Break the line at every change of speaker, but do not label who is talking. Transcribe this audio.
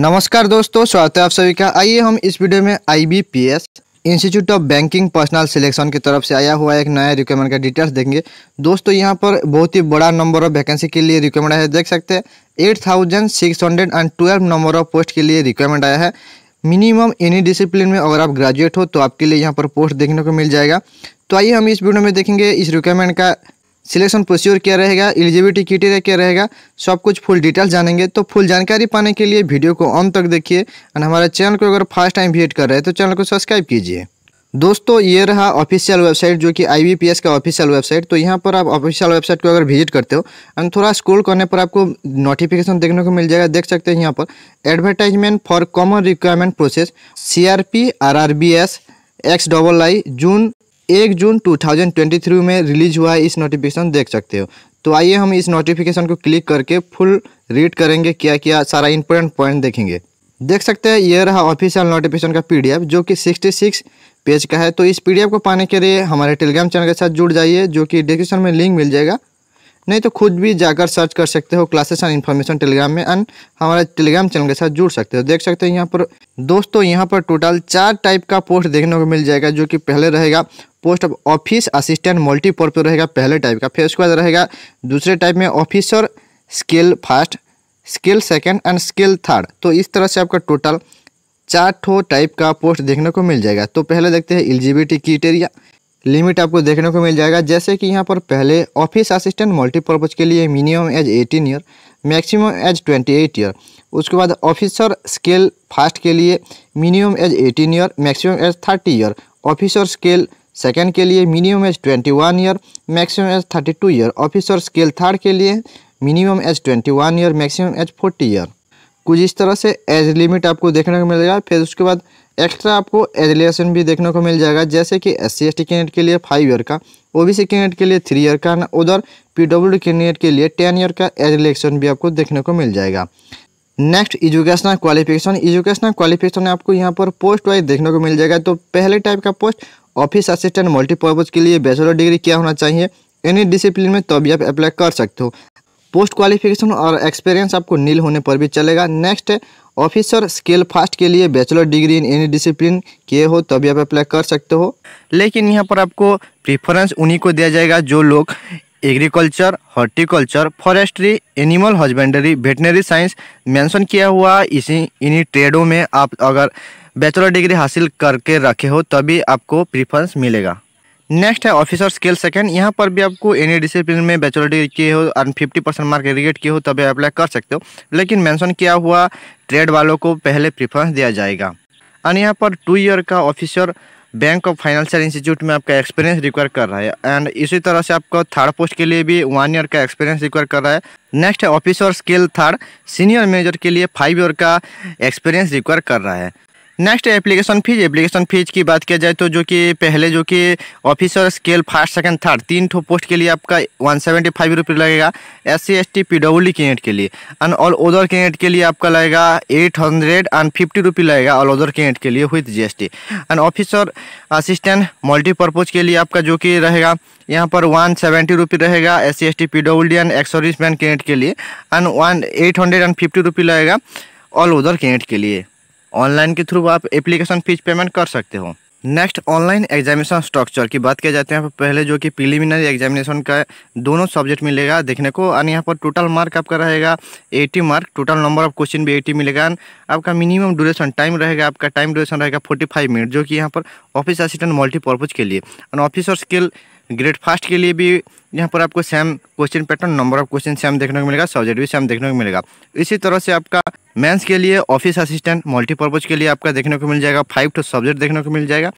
नमस्कार दोस्तों स्वागत है आप सभी का आइए हम इस वीडियो में IBPS institute of banking personnel selection की तरफ से आया हुआ एक नया रिक्वायरमेंट का डिटेल्स देंगे दोस्तों यहाँ पर बहुत ही बड़ा नंबर ऑफ वैकेंसी के लिए रिक्वायरमेंट है देख सकते हैं eight thousand six hundred and twelve number of post के लिए रिक्वायरमेंट आया है मिनिमम एनी डिसिप्लिन में अगर आप ग्रेजुएट हो तो आपके लिए यहाँ पर पोस्ट देखने को मिल जाएगा तो आइए हम इस वीडियो में देखेंगे इस रिक्वायरमेंट का सिलेक्शन प्रोसीजर क्या रहेगा एलिजिबिलिटी क्रिटेरिया क्या रहेगा सब कुछ फुल डिटेल जानेंगे तो फुल जानकारी पाने के लिए वीडियो को अंत तक देखिए और हमारे चैनल को अगर फर्स्ट टाइम विजिट कर रहे हैं तो चैनल को सब्सक्राइब कीजिए दोस्तों ये रहा ऑफिशियल वेबसाइट जो कि एस का ऑफिशियल वेबसाइट तो यहाँ पर आप ऑफिशियल वेबसाइट को अगर विजिट करते हो एंड थोड़ा स्क्रोल करने पर आपको नोटिफिकेशन देखने को मिल जाएगा देख सकते हैं यहाँ पर advertisement for common requirement process C R P R R B S X double I जून एक जून 2023 में रिलीज हुआ है इस नोटिफिकेशन देख सकते हो तो आइए हम इस नोटिफिकेशन को क्लिक करके फुल रीड करेंगे क्या क्या सारा इंपॉर्टेंट पॉइंट देखेंगे देख सकते हैं ये रहा ऑफिशियल नोटिफिकेशन का पीडीएफ जो कि 66 पेज का है तो इस पीडीएफ को पाने के लिए हमारे टेलीग्राम चैनल के साथ जुड़ जाइए जो कि डिस्क्रिप्शन में लिंक मिल जाएगा नहीं तो खुद भी जाकर सर्च कर सकते हो क्लासेस एंड इन्फॉर्मेशन टेलीग्राम में एंड हमारे टेलीग्राम चैनल के साथ जुड़ सकते हो देख सकते हैं यहाँ पर दोस्तों यहाँ पर टोटल चार टाइप का पोस्ट देखने को मिल जाएगा जो कि पहले रहेगा पोस्ट ऑफिस असिस्टेंट मल्टीपर्पज रहेगा पहले टाइप का फिर उसके बाद रहेगा दूसरे टाइप में officer skill first skill second and skill third तो इस तरह से आपका टोटल चार ठो टाइप का पोस्ट देखने को मिल जाएगा तो पहले देखते हैं एलिजिबिलिटी क्रिटेरिया लिमिट आपको देखने को मिल जाएगा जैसे कि यहाँ पर पहले ऑफिस असिस्टेंट मल्टीपर्पज़ के लिए minimum age eighteen year maximum age twenty eight year उसके बाद ऑफिसर स्केल फास्ट के लिए minimum age eighteen year maximum age thirty year officer scale second के लिए minimum age twenty one year maximum age thirty two year officer scale third के लिए minimum age twenty one year maximum age forty year कुछ इस तरह से age limit आपको देखने को मिलेगा फिर उसके बाद एक्स्ट्रा आपको एजुलेशन भी देखने को मिल जाएगा जैसे कि S C S T candidate के लिए फाइव ईयर का ओ बी सी कैंडिडेट के लिए थ्री ईयर का उधर पी डब्ल्यू डी कैंडिडेट के लिए टेन ईयर का एजलेक्शन भी आपको देखने को मिल जाएगा next educational qualification educational qualification आपको यहाँ पर पोस्ट वाइज देखने को मिल जाएगा तो पहले टाइप का पोस्ट ऑफिस असिस्टेंट मल्टीपर्पज़ के लिए बैचलर डिग्री क्या होना चाहिए एनी डिसिप्लिन में तभी तो आप अप्लाई कर सकते हो पोस्ट क्वालिफिकेशन और एक्सपीरियंस आपको नील होने पर भी चलेगा नेक्स्ट है ऑफिसर स्केल फास्ट के लिए bachelor degree in any discipline किए हो तभी आप अप्लाई कर सकते हो लेकिन यहाँ पर आपको प्रिफरेंस उन्हीं को दिया जाएगा जो लोग agriculture horticulture forestry animal husbandry veterinary science mention किया हुआ इसी इन्हीं ट्रेडों में आप अगर बैचलर डिग्री हासिल करके रखे हो तभी आपको प्रिफरेंस मिलेगा नेक्स्ट है ऑफिसर स्केल सेकेंड यहाँ पर भी आपको एनी डिसिप्लिन में बैचलर डिग्री किए हो और फिफ्टी परसेंट मार्क एग्रीगेट किए हो तभी अप्लाई कर सकते हो लेकिन मेंशन किया हुआ ट्रेड वालों को पहले प्रिफरेंस दिया जाएगा एंड यहाँ पर टू ईयर का officer bank of financial institute में आपका एक्सपीरियंस रिक्वायर कर रहा है एंड इसी तरह से आपको थर्ड पोस्ट के लिए भी वन ईयर का एक्सपीरियंस रिक्वायर कर रहा है नेक्स्ट है officer scale third senior manager के लिए फाइव ईयर का एक्सपीरियंस रिक्वायर कर रहा है next application fees application fees की बात किया जाए तो जो कि पहले जो कि officer scale first second third तीन ठो पोस्ट के लिए आपका वन सेवेंटी फाइव रुपीज़ लगेगा S C S T P W candidate के लिए एंड ऑल ओदर कैंडिडेट के लिए आपका लगेगा eight hundred and fifty rupee लगेगा ऑल ओदर कैंडिडेट के लिए with G S T and officer assistant multipurpose के लिए आपका जो कि रहेगा यहाँ पर वन सेवेंटी रुपी रहेगा S C S T P W D and service man candidate के लिए and one eight hundred and fifty rupee लगेगा ऑल ओदर कैंडिडेट के लिए ऑनलाइन के थ्रू आप एप्लीकेशन फीस पेमेंट कर सकते हो नेक्स्ट ऑनलाइन एग्जामिनेशन स्ट्रक्चर की बात किया जाते हैं पहले जो कि प्रिलिमिनरी एग्जामिनेशन का दोनों सब्जेक्ट मिलेगा देखने को और यहाँ पर टोटल मार्क आपका रहेगा 80 mark total number of question भी 80 मिलेगा आपका मिनिमम ड्यूरेशन टाइम रहेगा आपका टाइम ड्यूरेशन रहेगा 45 मिनट जो कि यहाँ पर ऑफिस असिस्टेंट मल्टीपर्पज़ के लिए and officer skill grade fast के लिए भी यहाँ पर आपको same question pattern number of question same देखने को मिलेगा सब्जेक्ट भी सेम देखने को मिलेगा इसी तरह से आपका मेंस के लिए ऑफिस असिस्टेंट मल्टीपर्पज़ के लिए आपका देखने को मिल जाएगा फाइव टू सब्जेक्ट देखने को मिल जाएगा